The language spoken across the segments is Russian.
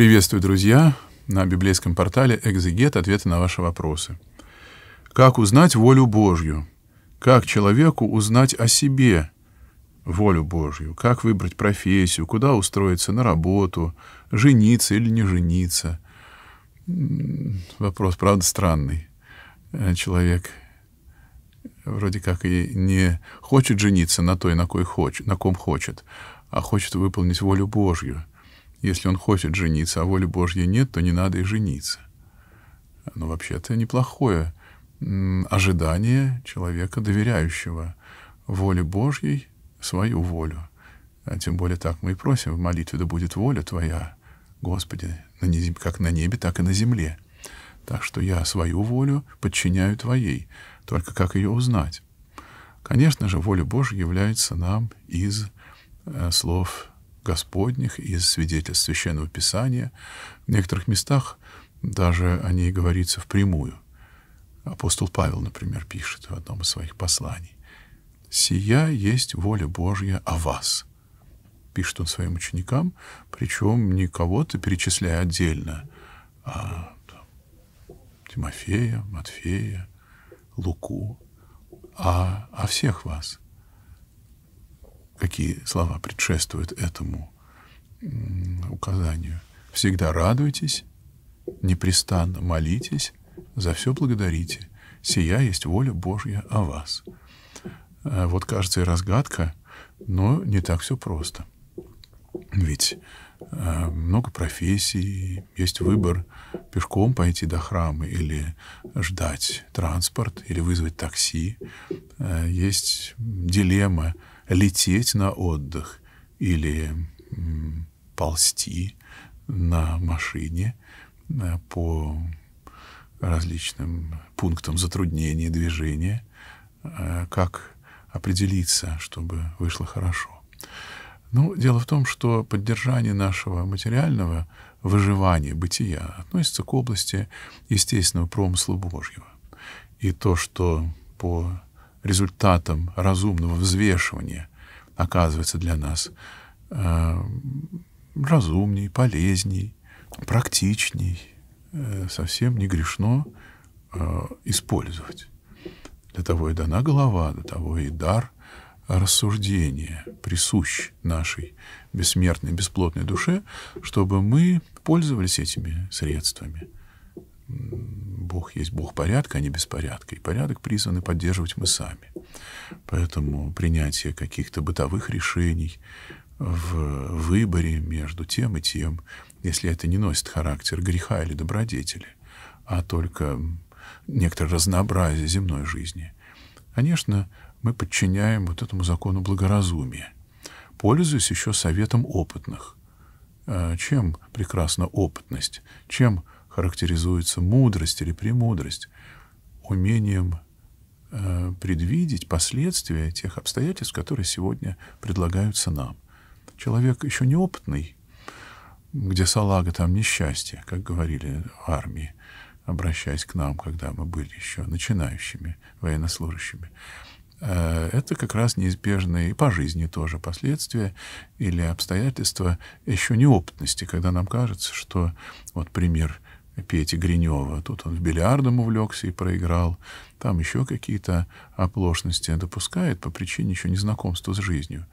Приветствую, друзья! На библейском портале «Экзегет» ответы на ваши вопросы. Как узнать волю Божью? Как человеку узнать о себе волю Божью? Как выбрать профессию? Куда устроиться на работу? Жениться или не жениться? Вопрос, правда, странный. Э, человек вроде как и не хочет жениться на той, на, кой хочет, на ком хочет, а хочет выполнить волю Божью — если он хочет жениться, а воли Божьей нет, то не надо и жениться. Но ну, вообще-то неплохое ожидание человека, доверяющего воле Божьей свою волю. А тем более так мы и просим в молитве, да будет воля Твоя, Господи, как на небе, так и на земле. Так что я свою волю подчиняю Твоей, только как ее узнать? Конечно же, воля Божья является нам из э, слов Господних, из свидетельств Священного Писания. В некоторых местах даже о ней говорится впрямую. Апостол Павел, например, пишет в одном из своих посланий. «Сия есть воля Божья о вас», — пишет он своим ученикам, причем не кого-то перечисляя отдельно, а Тимофея, Матфея, Луку, а о всех вас — какие слова предшествуют этому указанию. Всегда радуйтесь, непрестанно молитесь, за все благодарите. Сия есть воля Божья о вас. Э, вот, кажется, и разгадка, но не так все просто. Ведь э, много профессий, есть выбор пешком пойти до храма или ждать транспорт, или вызвать такси. Э, есть дилемма, лететь на отдых или ползти на машине э, по различным пунктам затруднения движения, э, как определиться, чтобы вышло хорошо. Ну, дело в том, что поддержание нашего материального выживания, бытия относится к области естественного промысла Божьего. И то, что по результатом разумного взвешивания оказывается для нас э, разумней, полезней, практичней, э, совсем не грешно э, использовать. Для того и дана голова, для того и дар рассуждения присущ нашей бессмертной, бесплотной душе, чтобы мы пользовались этими средствами Бог есть Бог порядка, а не беспорядка. И порядок призваны поддерживать мы сами. Поэтому принятие каких-то бытовых решений в выборе между тем и тем, если это не носит характер греха или добродетели, а только некоторое разнообразие земной жизни, конечно, мы подчиняем вот этому закону благоразумия, пользуясь еще советом опытных. Э, чем прекрасна опытность? Чем характеризуется мудрость или премудрость умением э, предвидеть последствия тех обстоятельств, которые сегодня предлагаются нам. Человек еще неопытный, где салага, там несчастье, как говорили в армии, обращаясь к нам, когда мы были еще начинающими военнослужащими. Э, это как раз неизбежные по жизни тоже последствия или обстоятельства еще неопытности, когда нам кажется, что вот пример Пети Гринева. Тут он в бильярдом увлекся и проиграл. Там еще какие-то оплошности допускает по причине еще незнакомства с жизнью.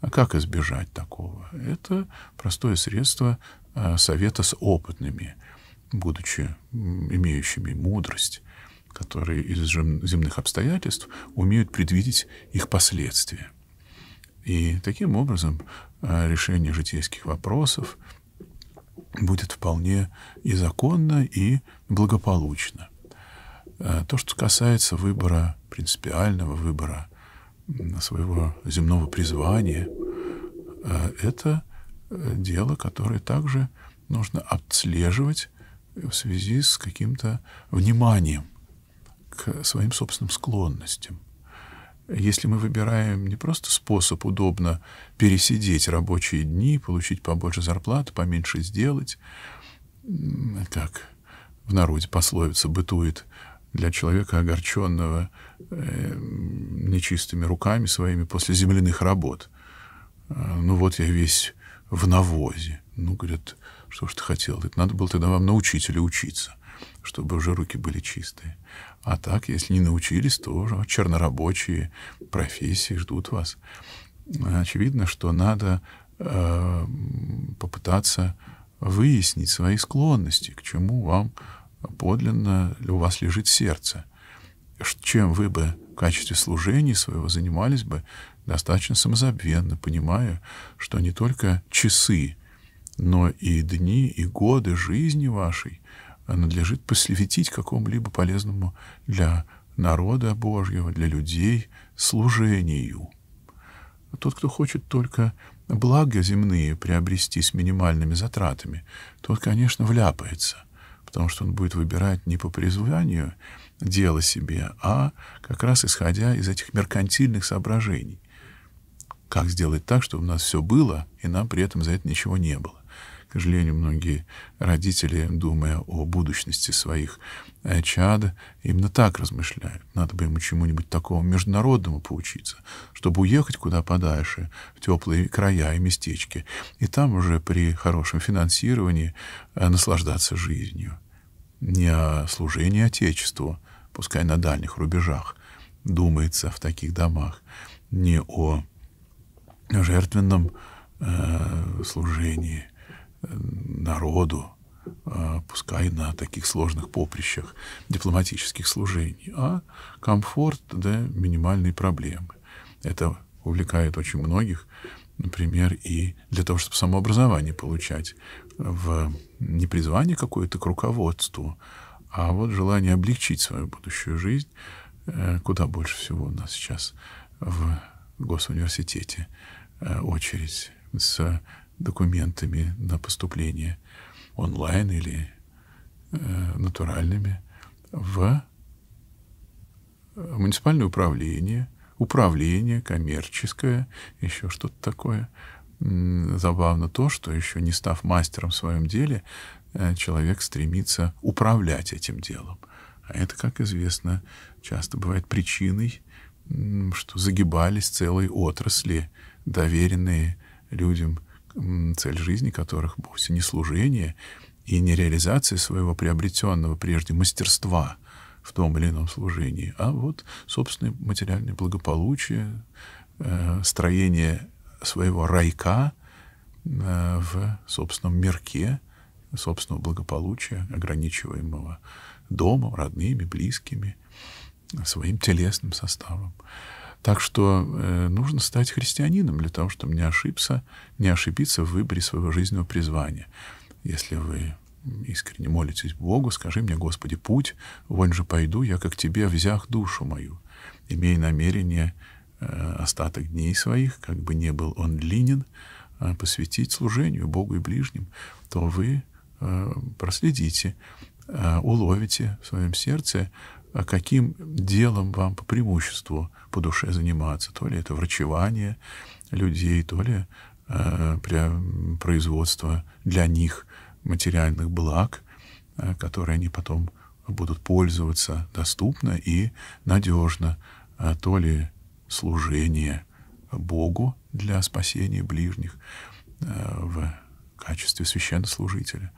А как избежать такого? Это простое средство а, совета с опытными, будучи имеющими мудрость, которые из земных обстоятельств умеют предвидеть их последствия. И таким образом а, решение житейских вопросов — будет вполне и законно, и благополучно. Э, то, что касается выбора, принципиального выбора своего земного призвания, э, это э, дело, которое также нужно отслеживать в связи с каким-то вниманием к своим собственным склонностям если мы выбираем не просто способ удобно пересидеть рабочие дни, получить побольше зарплат поменьше сделать, как в народе пословица бытует, для человека, огорченного э, нечистыми руками своими после земляных работ. А, ну вот я весь в навозе. Ну, говорят, что ж ты хотел? Это надо было тогда вам на учителя учиться, чтобы уже руки были чистые. А так, если не научились, то чернорабочие профессии ждут вас. Очевидно, что надо э, попытаться выяснить свои склонности, к чему вам подлинно у вас лежит сердце. Чем вы бы в качестве служения своего занимались бы, достаточно самозабвенно, понимая, что не только часы но и дни, и годы жизни вашей э, надлежит посвятить какому-либо полезному для народа Божьего, для людей служению. Тот, кто хочет только блага земные приобрести с минимальными затратами, тот, конечно, вляпается, потому что он будет выбирать не по призванию дело себе, а как раз исходя из этих меркантильных соображений. Как сделать так, чтобы у нас все было, и нам при этом за это ничего не было? К сожалению, многие родители, думая о будущности своих э, чада, именно так размышляют. Надо бы ему чему-нибудь такого международному поучиться, чтобы уехать куда подальше, в теплые края и местечки, и там уже при хорошем финансировании э, наслаждаться жизнью. Не о служении Отечеству, пускай на дальних рубежах, думается в таких домах, не о жертвенном э, служении – народу, а, пускай на таких сложных поприщах дипломатических служений, а комфорт да минимальные проблемы. Это увлекает очень многих, например, и для того, чтобы самообразование получать в не призвание какое-то к руководству, а вот желание облегчить свою будущую жизнь э, куда больше всего у нас сейчас в госуниверситете э, очередь с документами на поступление онлайн или э, натуральными в э, муниципальное управление, управление коммерческое, еще что-то такое. Забавно то, что еще не став мастером в своем деле, э, человек стремится управлять этим делом. А это, как известно, часто бывает причиной, что загибались целые отрасли, доверенные людям цель жизни которых вовсе не служение и не реализация своего приобретенного прежде мастерства в том или ином служении, а вот собственное материальное благополучие, э, строение своего райка э, в собственном мирке, собственного благополучия, ограничиваемого домом, родными, близкими, своим телесным составом. Так что э, нужно стать христианином для того, чтобы не ошибся, не ошибиться в выборе своего жизненного призвания. Если вы искренне молитесь Богу, скажи мне, Господи, путь, вон же пойду я, как Тебе, взях душу мою, имея намерение э, остаток дней своих, как бы не был он длинен, э, посвятить служению Богу и ближним, то вы э, проследите, э, уловите в своем сердце а каким делом вам по преимуществу по душе заниматься. То ли это врачевание людей, то ли э, производство для них материальных благ, э, которые они потом будут пользоваться доступно и надежно, э, то ли служение Богу для спасения ближних э, в качестве священнослужителя.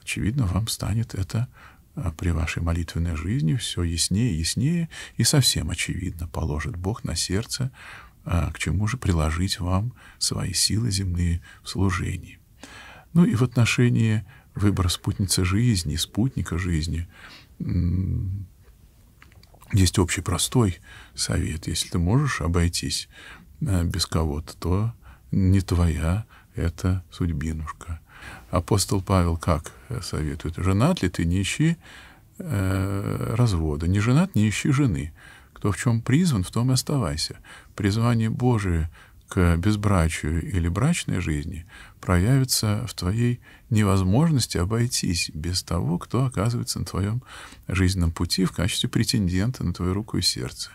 Очевидно, вам станет это а при вашей молитвенной жизни все яснее и яснее, и совсем очевидно положит Бог на сердце, а, к чему же приложить вам свои силы земные в служении. Ну и в отношении выбора спутницы жизни, спутника жизни, есть общий простой совет. Если ты можешь обойтись а, без кого-то, то не твоя это судьбинушка апостол Павел как э, советует? Женат ли ты, не ищи э, развода. Не женат, не ищи жены. Кто в чем призван, в том и оставайся. Призвание Божие к безбрачию или брачной жизни проявится в твоей невозможности обойтись без того, кто оказывается на твоем жизненном пути в качестве претендента на твою руку и сердце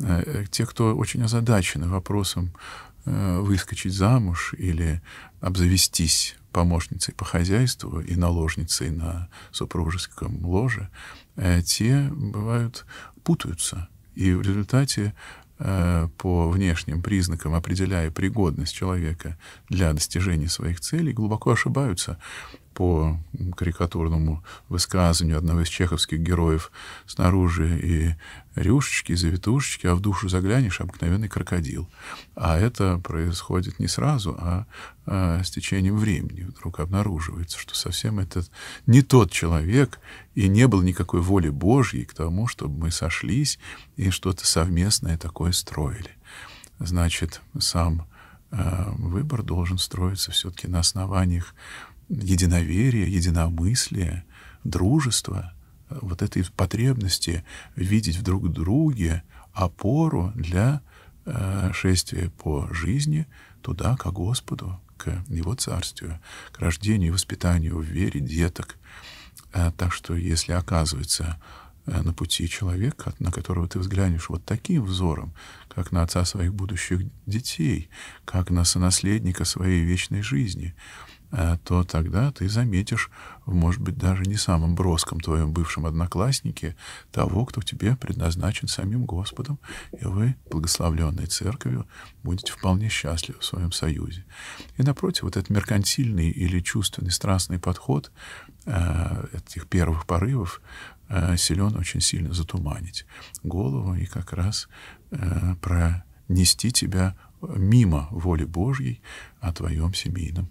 э, э, те, кто очень озадачены вопросом Э, выскочить замуж или обзавестись помощницей по хозяйству и наложницей на супружеском ложе, э, те бывают путаются. И в результате э, по внешним признакам, определяя пригодность человека для достижения своих целей, глубоко ошибаются по карикатурному высказыванию одного из чеховских героев, снаружи и рюшечки, и завитушечки, а в душу заглянешь — обыкновенный крокодил. А это происходит не сразу, а, а с течением времени. Вдруг обнаруживается, что совсем этот не тот человек, и не было никакой воли Божьей к тому, чтобы мы сошлись и что-то совместное такое строили. Значит, сам э, выбор должен строиться все-таки на основаниях единоверие, единомыслие, дружество, вот этой потребности видеть в друг друге опору для э, шествия по жизни туда, к Господу, к Его Царствию, к рождению и воспитанию в вере деток. Э, так что, если оказывается э, на пути человек, на которого ты взглянешь вот таким взором, как на отца своих будущих детей, как на сонаследника своей вечной жизни — а, то тогда ты заметишь, может быть, даже не самым броском твоем бывшем однокласснике, того, кто тебе предназначен самим Господом, и вы, благословленной церковью, будете вполне счастливы в своем союзе. И напротив, вот этот меркантильный или чувственный, страстный подход э, этих первых порывов э, силен очень сильно затуманить голову и как раз э, пронести тебя мимо воли Божьей о твоем семейном